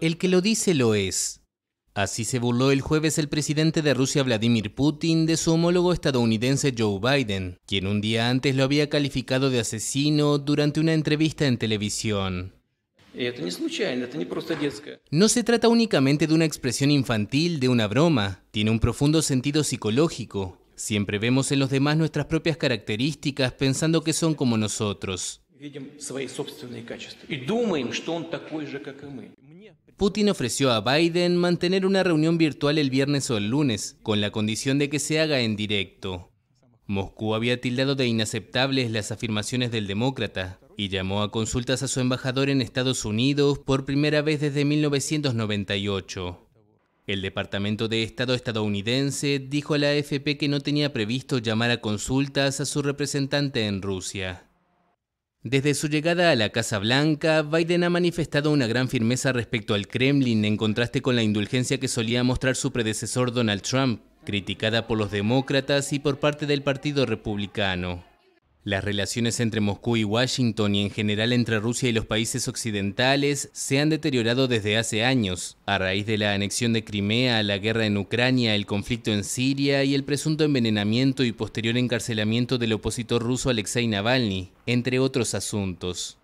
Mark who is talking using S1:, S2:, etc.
S1: El que lo dice lo es. Así se burló el jueves el presidente de Rusia Vladimir Putin de su homólogo estadounidense Joe Biden, quien un día antes lo había calificado de asesino durante una entrevista en televisión. No se trata únicamente de una expresión infantil, de una broma, tiene un profundo sentido psicológico. Siempre vemos en los demás nuestras propias características pensando que son como nosotros. Putin ofreció a Biden mantener una reunión virtual el viernes o el lunes, con la condición de que se haga en directo. Moscú había tildado de inaceptables las afirmaciones del demócrata y llamó a consultas a su embajador en Estados Unidos por primera vez desde 1998. El Departamento de Estado estadounidense dijo a la AFP que no tenía previsto llamar a consultas a su representante en Rusia. Desde su llegada a la Casa Blanca, Biden ha manifestado una gran firmeza respecto al Kremlin en contraste con la indulgencia que solía mostrar su predecesor Donald Trump, criticada por los demócratas y por parte del Partido Republicano. Las relaciones entre Moscú y Washington y en general entre Rusia y los países occidentales se han deteriorado desde hace años, a raíz de la anexión de Crimea, la guerra en Ucrania, el conflicto en Siria y el presunto envenenamiento y posterior encarcelamiento del opositor ruso Alexei Navalny, entre otros asuntos.